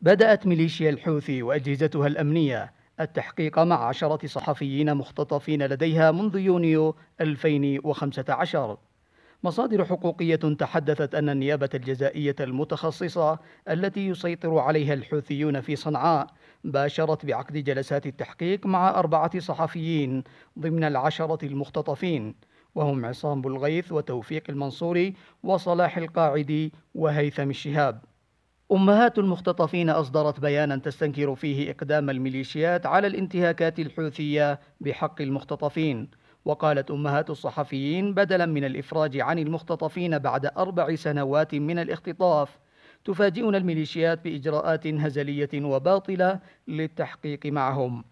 بدأت ميليشيا الحوثي وأجهزتها الأمنية التحقيق مع عشرة صحفيين مختطفين لديها منذ يونيو 2015 مصادر حقوقية تحدثت أن النيابة الجزائية المتخصصة التي يسيطر عليها الحوثيون في صنعاء باشرت بعقد جلسات التحقيق مع أربعة صحفيين ضمن العشرة المختطفين وهم عصام بلغيث وتوفيق المنصوري وصلاح القاعدي وهيثم الشهاب أمهات المختطفين أصدرت بيانا تستنكر فيه إقدام الميليشيات على الانتهاكات الحوثية بحق المختطفين وقالت أمهات الصحفيين بدلا من الإفراج عن المختطفين بعد أربع سنوات من الاختطاف تفاجئنا الميليشيات بإجراءات هزلية وباطلة للتحقيق معهم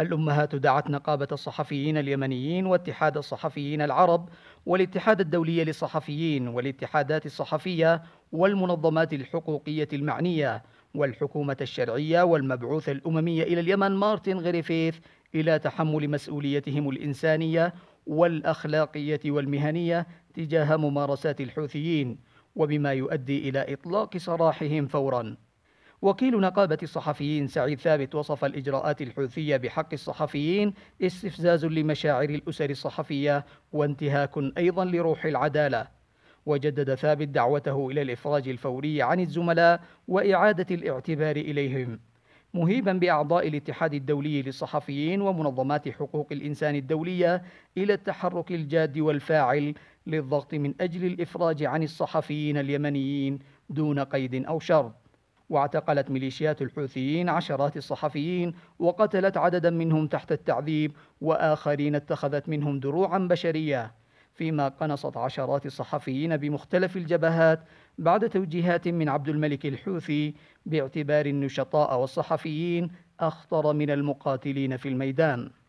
الأمهات دعت نقابة الصحفيين اليمنيين واتحاد الصحفيين العرب والاتحاد الدولي للصحفيين والاتحادات الصحفية والمنظمات الحقوقية المعنية والحكومة الشرعية والمبعوث الأممي إلى اليمن مارتن غريفيث إلى تحمل مسؤوليتهم الإنسانية والأخلاقية والمهنية تجاه ممارسات الحوثيين وبما يؤدي إلى إطلاق سراحهم فوراً وكيل نقابة الصحفيين سعيد ثابت وصف الإجراءات الحوثية بحق الصحفيين استفزاز لمشاعر الأسر الصحفية وانتهاك أيضا لروح العدالة وجدد ثابت دعوته إلى الإفراج الفوري عن الزملاء وإعادة الاعتبار إليهم مهيبا باعضاء الاتحاد الدولي للصحفيين ومنظمات حقوق الانسان الدوليه الى التحرك الجاد والفاعل للضغط من اجل الافراج عن الصحفيين اليمنيين دون قيد او شرط واعتقلت ميليشيات الحوثيين عشرات الصحفيين وقتلت عددا منهم تحت التعذيب وآخرين اتخذت منهم دروعا بشرية فيما قنصت عشرات الصحفيين بمختلف الجبهات بعد توجيهات من عبد الملك الحوثي باعتبار النشطاء والصحفيين أخطر من المقاتلين في الميدان